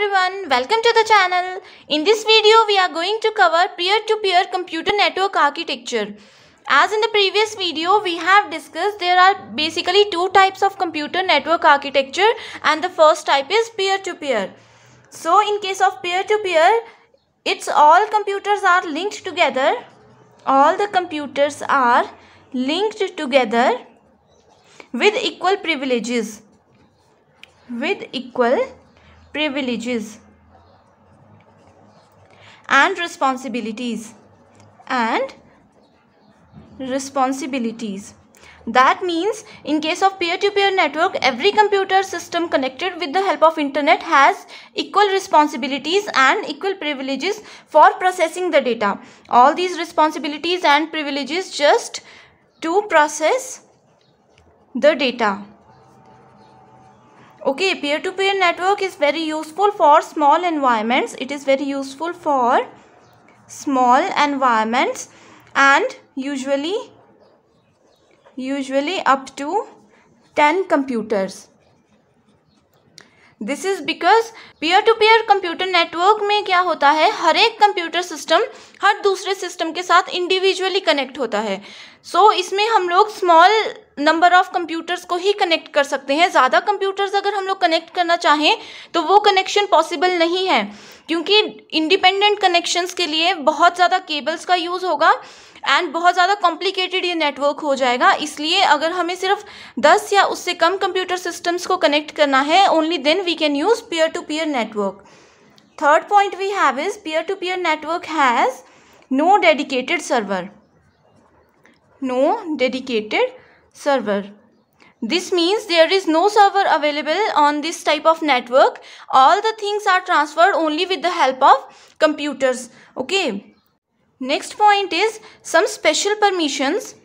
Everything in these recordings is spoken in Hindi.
everyone, welcome to the channel. In this video, we are going to cover peer-to-peer -peer computer network architecture. As in the previous video, we have discussed there are basically two types of computer network architecture and the first type is peer-to-peer. -peer. So in case of peer-to-peer, -peer, it's all computers are linked together. All the computers are linked together with equal privileges with equal privileges and responsibilities and responsibilities that means in case of peer-to-peer -peer network every computer system connected with the help of internet has equal responsibilities and equal privileges for processing the data all these responsibilities and privileges just to process the data okay peer to peer network is very useful for small environments it is very useful for small environments and usually usually up to 10 computers this is because peer to peer computer network में क्या होता है हर एक कंप्यूटर सिस्टम हर दूसरे सिस्टम के साथ इंडिविजुअली कनेक्ट होता है सो so, इसमें हम लोग स्मॉल नंबर ऑफ कंप्यूटर्स को ही कनेक्ट कर सकते हैं ज़्यादा कंप्यूटर्स अगर हम लोग कनेक्ट करना चाहें तो वो कनेक्शन पॉसिबल नहीं है क्योंकि इंडिपेंडेंट कनेक्शंस के लिए बहुत ज़्यादा केबल्स का यूज़ होगा एंड बहुत ज़्यादा कॉम्प्लिकेटेड ये नेटवर्क हो जाएगा इसलिए अगर हमें सिर्फ 10 या उससे कम कंप्यूटर सिस्टम्स को कनेक्ट करना है only then we can use peer to peer network third point we have is peer to peer network has no dedicated server no dedicated server. This means there is no server available on this type of network. All the things are transferred only with the help of computers. Okay. Next point is some special permissions.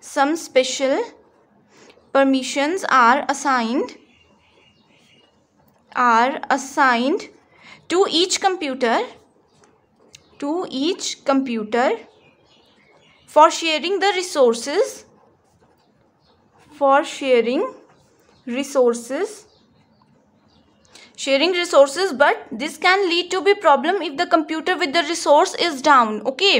Some special permissions are assigned are assigned to each computer to each computer for sharing the resources for sharing resources sharing resources but this can lead to be problem if the computer with the resource is down okay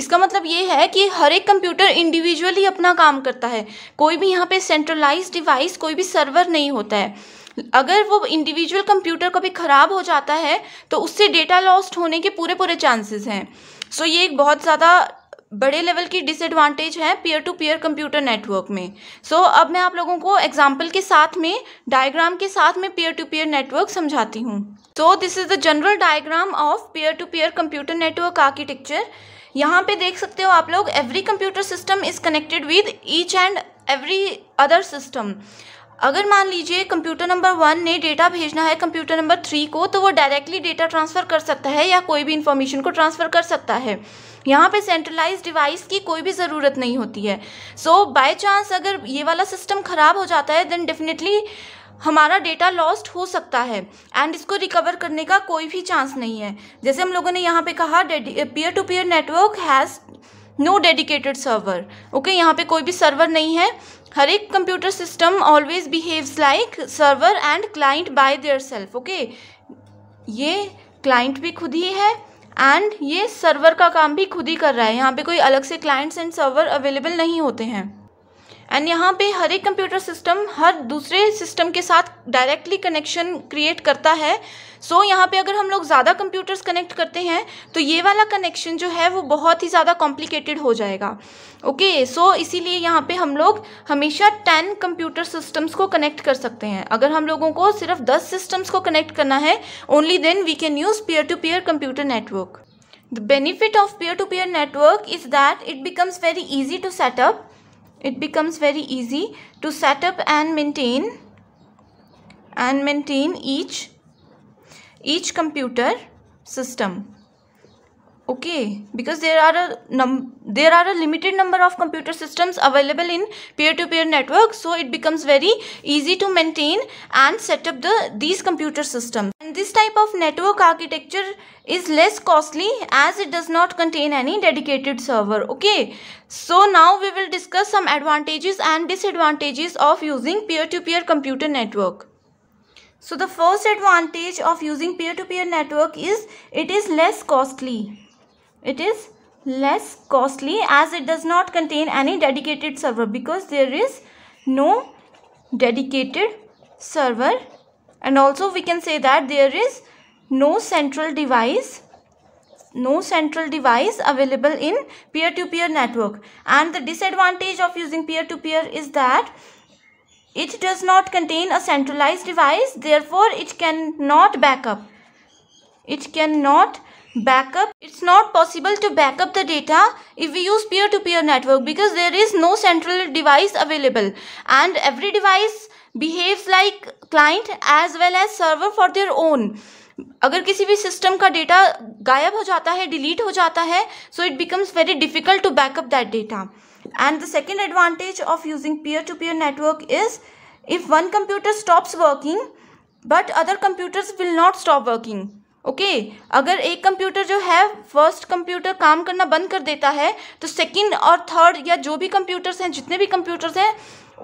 इसका मतलब ये है कि हर एक कंप्यूटर इंडिविजुअली अपना काम करता है कोई भी यहाँ पे सेंट्रलाइज डिवाइस कोई भी सर्वर नहीं होता है अगर वो इंडिविजुअल कंप्यूटर कभी ख़राब हो जाता है तो उससे डेटा लॉस्ट होने के पूरे पूरे चांसेस हैं सो so, ये एक बहुत ज़्यादा बड़े लेवल की डिसएडवांटेज है peer to peer computer network में सो so, अब मैं आप लोगों को एग्जाम्पल के साथ में डायग्राम के साथ में पीयर टू पीयर नेटवर्क समझाती हूँ so this is the general diagram of peer to peer computer network architecture यहाँ पे देख सकते हो आप लोग every computer system is connected with each and every other system अगर मान लीजिए कंप्यूटर नंबर वन ने डेटा भेजना है कंप्यूटर नंबर थ्री को तो वो डायरेक्टली डेटा ट्रांसफ़र कर सकता है या कोई भी इंफॉर्मेशन को ट्रांसफ़र कर सकता है यहाँ पे सेंट्रलाइज डिवाइस की कोई भी ज़रूरत नहीं होती है सो बाय चांस अगर ये वाला सिस्टम ख़राब हो जाता है देन डेफिनेटली हमारा डेटा लॉस्ट हो सकता है एंड इसको रिकवर करने का कोई भी चांस नहीं है जैसे हम लोगों ने यहाँ पर कहा peer to peer network has no dedicated server okay यहाँ पे कोई भी सर्वर नहीं है हर एक computer system always behaves like server and client by their self okay ये क्लाइंट भी खुद ही है एंड ये सर्वर का काम भी खुद ही कर रहा है यहाँ पे कोई अलग से क्लाइंट्स एंड सर्वर अवेलेबल नहीं होते हैं एंड यहाँ पे हर एक कंप्यूटर सिस्टम हर दूसरे सिस्टम के साथ डायरेक्टली कनेक्शन क्रिएट करता है सो so, यहाँ पे अगर हम लोग ज़्यादा कंप्यूटर्स कनेक्ट करते हैं तो ये वाला कनेक्शन जो है वो बहुत ही ज़्यादा कॉम्प्लिकेटेड हो जाएगा ओके okay, सो so इसीलिए यहाँ पे हम लोग हमेशा टेन कंप्यूटर सिस्टम्स को कनेक्ट कर सकते हैं अगर हम लोगों को सिर्फ दस सिस्टम्स को कनेक्ट करना है only then we can use pair to pair computer network the benefit of peer to peer network is that it becomes very easy to setup it becomes very easy to set up and maintain and maintain each each computer system okay because there are a num there are a limited number of computer systems available in peer-to-peer network so it becomes very easy to maintain and set up the these computer systems and this type of network architecture is less costly as it does not contain any dedicated server okay so now we will discuss some advantages and disadvantages of using peer-to-peer computer network so the first advantage of using peer to -peer network is it is less costly it is less costly as it does not contain any dedicated server because there is no dedicated server and also we can say that there is no central device no central device available in peer-to-peer -peer network and the disadvantage of using peer-to-peer -peer is that it does not contain a centralized device therefore it cannot backup it cannot backup it's not possible to backup the data if we use peer to peer network because there is no central device available and every device behaves like client as well as server for their own अगर किसी भी सिस्टम का डेटा गायब हो जाता है डिलीट हो जाता है so it becomes very difficult to backup that data and the second advantage of using peer to peer network is if one computer stops working but other computers will not stop working okay okay, अगर एक कंप्यूटर जो है फर्स्ट कंप्यूटर काम करना बंद कर देता है तो सेकंड और थर्ड या जो भी कंप्यूटर्स हैं जितने भी कंप्यूटर्स हैं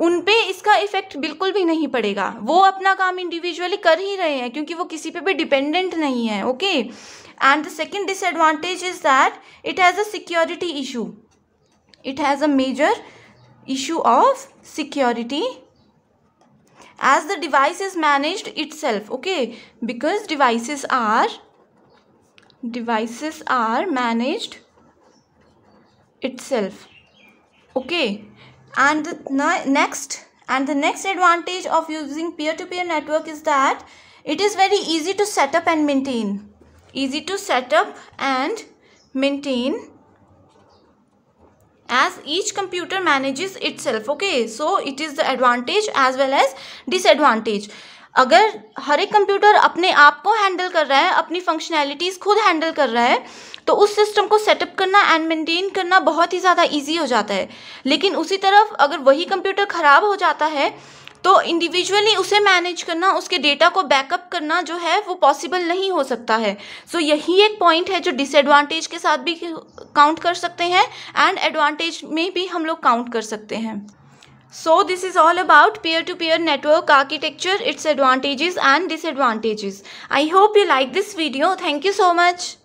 उन पे इसका इफेक्ट बिल्कुल भी नहीं पड़ेगा वो अपना काम इंडिविजुअली कर ही रहे हैं क्योंकि वो किसी पे भी डिपेंडेंट नहीं है okay and the second disadvantage is that it has a security issue it has a major issue of security as the device is managed itself okay because devices are devices are managed itself okay and the next and the next advantage of using peer-to-peer -peer network is that it is very easy to set up and maintain easy to set up and maintain each computer manages itself okay so it is the advantage as well as disadvantage अगर हर एक कंप्यूटर अपने आप को हैंडल कर रहा है अपनी फंक्शनैलिटीज़ खुद हैंडल कर रहा है तो उस सिस्टम को सेटअप करना एंड मेंटेन करना बहुत ही ज़्यादा इजी हो जाता है लेकिन उसी तरफ अगर वही कंप्यूटर ख़राब हो जाता है तो इंडिविजुअली उसे मैनेज करना उसके डेटा को बैकअप करना जो है वो पॉसिबल नहीं हो सकता है सो so, यही एक पॉइंट है जो डिसएडवांटेज के साथ भी काउंट कर सकते हैं एंड एडवांटेज में भी हम लोग काउंट कर सकते हैं so this is all about peer to peer network architecture its advantages and disadvantages I hope you like this video thank you so much